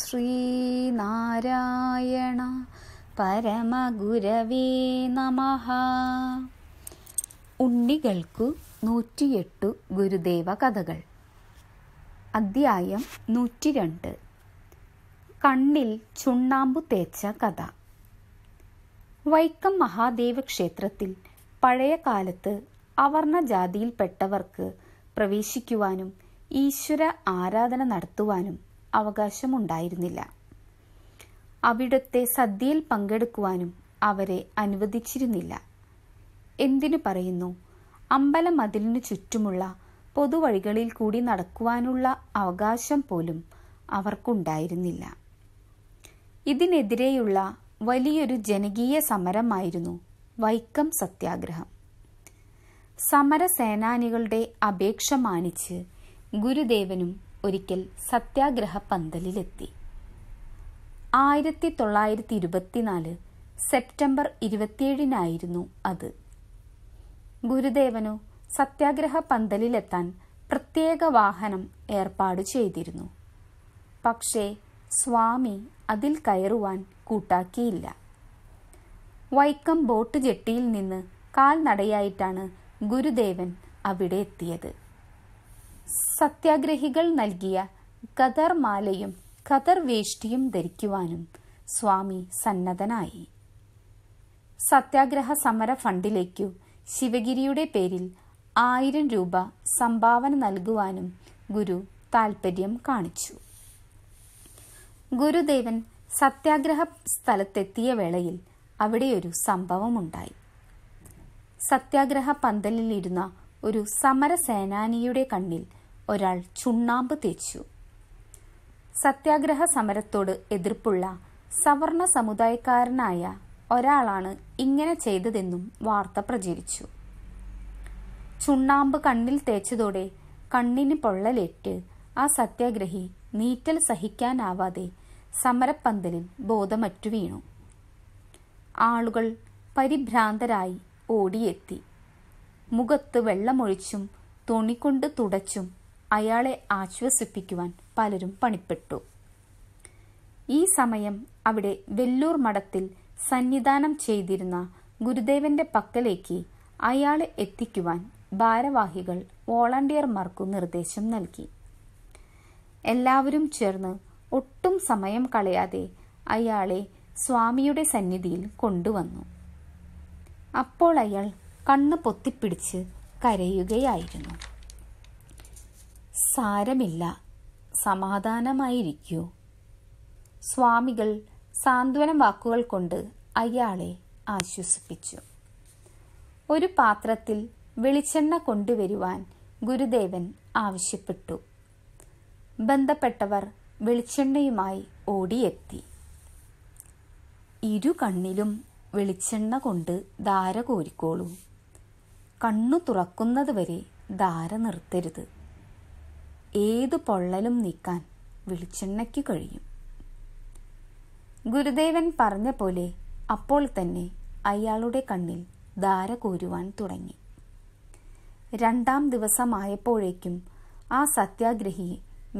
ശ്രീനാരായണ പരമഗുരവേ നമ ഉണ്ണികൾക്കു നൂറ്റിയെട്ടു ഗുരുദേവ കഥകൾ അദ്ധ്യായം രണ്ട് കണ്ണിൽ ചുണ്ണാമ്പു തേച്ച കഥ വൈക്കം മഹാദേവ ക്ഷേത്രത്തിൽ പഴയ കാലത്ത് അവർണ ജാതിയിൽപ്പെട്ടവർക്ക് പ്രവേശിക്കുവാനും ഈശ്വര ആരാധന നടത്തുവാനും അവകാശമുണ്ടായിരുന്നില്ല അവിടുത്തെ സദ്യയിൽ പങ്കെടുക്കുവാനും അവരെ അനുവദിച്ചിരുന്നില്ല എന്തിനു പറയുന്നു മതിലിനു ചുറ്റുമുള്ള പൊതുവഴികളിൽ കൂടി നടക്കുവാനുള്ള അവകാശം പോലും അവർക്കുണ്ടായിരുന്നില്ല ഇതിനെതിരെയുള്ള വലിയൊരു ജനകീയ സമരമായിരുന്നു വൈക്കം സത്യാഗ്രഹം സമരസേനാനികളുടെ അപേക്ഷ മാനിച്ച് ഗുരുദേവനും ഒരിക്കൽ സത്യാഗ്രഹ പന്തലിലെത്തി ആയിരത്തി തൊള്ളായിരത്തി ഇരുപത്തിനാല് സെപ്റ്റംബർ ഇരുപത്തിയേഴിനായിരുന്നു അത് ഗുരുദേവനു സത്യാഗ്രഹ പന്തലിലെത്താൻ പ്രത്യേക വാഹനം ഏർപ്പാട് ചെയ്തിരുന്നു പക്ഷേ സ്വാമി അതിൽ കയറുവാൻ കൂട്ടാക്കിയില്ല വൈക്കം ബോട്ട് ജെട്ടിയിൽ നിന്ന് കാൽനടയായിട്ടാണ് ഗുരുദേവൻ അവിടെ എത്തിയത് സത്യാഗ്രഹികൾ നൽകിയ ഖദർ മാലയും ഖദർ വേഷ്ടിയും ധരിക്കുവാനും സ്വാമി സന്നദ്ധനായി സത്യാഗ്രഹ സമര ഫണ്ടിലേക്കു ശിവഗിരിയുടെ പേരിൽ ആയിരം രൂപ സംഭാവന നൽകുവാനും ഗുരു താൽപര്യം കാണിച്ചു ഗുരുദേവൻ സത്യാഗ്രഹ സ്ഥലത്തെത്തിയ വേളയിൽ അവിടെ ഒരു സംഭവമുണ്ടായി സത്യാഗ്രഹ പന്തലിലിരുന്ന ഒരു സമരസേനാനിയുടെ കണ്ണിൽ ഒരാൾ ചുണ്ണാമ്പ് തേച്ചു സത്യാഗ്രഹ സമരത്തോട് എതിർപ്പുള്ള സവർണ സമുദായക്കാരനായ ഒരാളാണ് ഇങ്ങനെ ചെയ്തതെന്നും വാർത്ത പ്രചരിച്ചു ചുണ്ണാമ്പ് കണ്ണിൽ തേച്ചതോടെ കണ്ണിന് പൊള്ളലേറ്റ് ആ സത്യാഗ്രഹി നീറ്റൽ സഹിക്കാനാവാതെ സമരപ്പന്തലിൽ ബോധമറ്റു വീണു ആളുകൾ പരിഭ്രാന്തരായി ഓടിയെത്തി മുഖത്ത് വെള്ളമൊഴിച്ചും തുണികൊണ്ട് തുടച്ചും അയാളെ ആശ്വസിപ്പിക്കുവാൻ പലരും പണിപ്പെട്ടു ഈ സമയം അവിടെ വെല്ലൂർ മഠത്തിൽ സന്നിധാനം ചെയ്തിരുന്ന ഗുരുദേവന്റെ പക്കലേക്ക് അയാളെ എത്തിക്കുവാൻ ഭാരവാഹികൾ വോളണ്ടിയർമാർക്കു നിർദ്ദേശം നൽകി എല്ലാവരും ചേർന്ന് ഒട്ടും സമയം കളയാതെ അയാളെ സ്വാമിയുടെ സന്നിധിയിൽ കൊണ്ടുവന്നു അപ്പോൾ അയാൾ കണ്ണ് പൊത്തിപ്പിടിച്ച് കരയുകയായിരുന്നു സാരമില്ല സമാധാനമായിരിക്കൂ സ്വാമികൾ സാന്ത്വനം വാക്കുകൾ കൊണ്ട് അയാളെ ആശ്വസിപ്പിച്ചു ഒരു പാത്രത്തിൽ വെളിച്ചെണ്ണ കൊണ്ടുവരുവാൻ ഗുരുദേവൻ ആവശ്യപ്പെട്ടു ബന്ധപ്പെട്ടവർ വെളിച്ചെണ്ണയുമായി ഓടിയെത്തി ഇരു കണ്ണിലും വെളിച്ചെണ്ണ കൊണ്ട് ധാര കോരിക്കോളൂ കണ്ണു തുറക്കുന്നതുവരെ ധാര നിർത്തരുത് ഏതു പൊള്ളലും നീക്കാൻ വെളിച്ചെണ്ണയ്ക്ക് കഴിയും ഗുരുദേവൻ പറഞ്ഞ പോലെ അപ്പോൾ തന്നെ അയാളുടെ കണ്ണിൽ ധാര കോരുവാൻ തുടങ്ങി രണ്ടാം ദിവസമായപ്പോഴേക്കും ആ സത്യാഗ്രഹി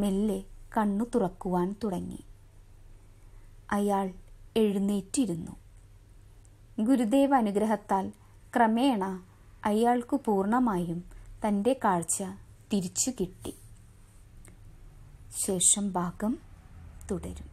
മെല്ലെ കണ്ണു തുറക്കുവാൻ തുടങ്ങി അയാൾ എഴുന്നേറ്റിരുന്നു ഗുരുദേവ അനുഗ്രഹത്താൽ ക്രമേണ അയാൾക്കു പൂർണ്ണമായും തൻ്റെ കാഴ്ച തിരിച്ചു കിട്ടി ശേഷം ഭാഗം തുടരും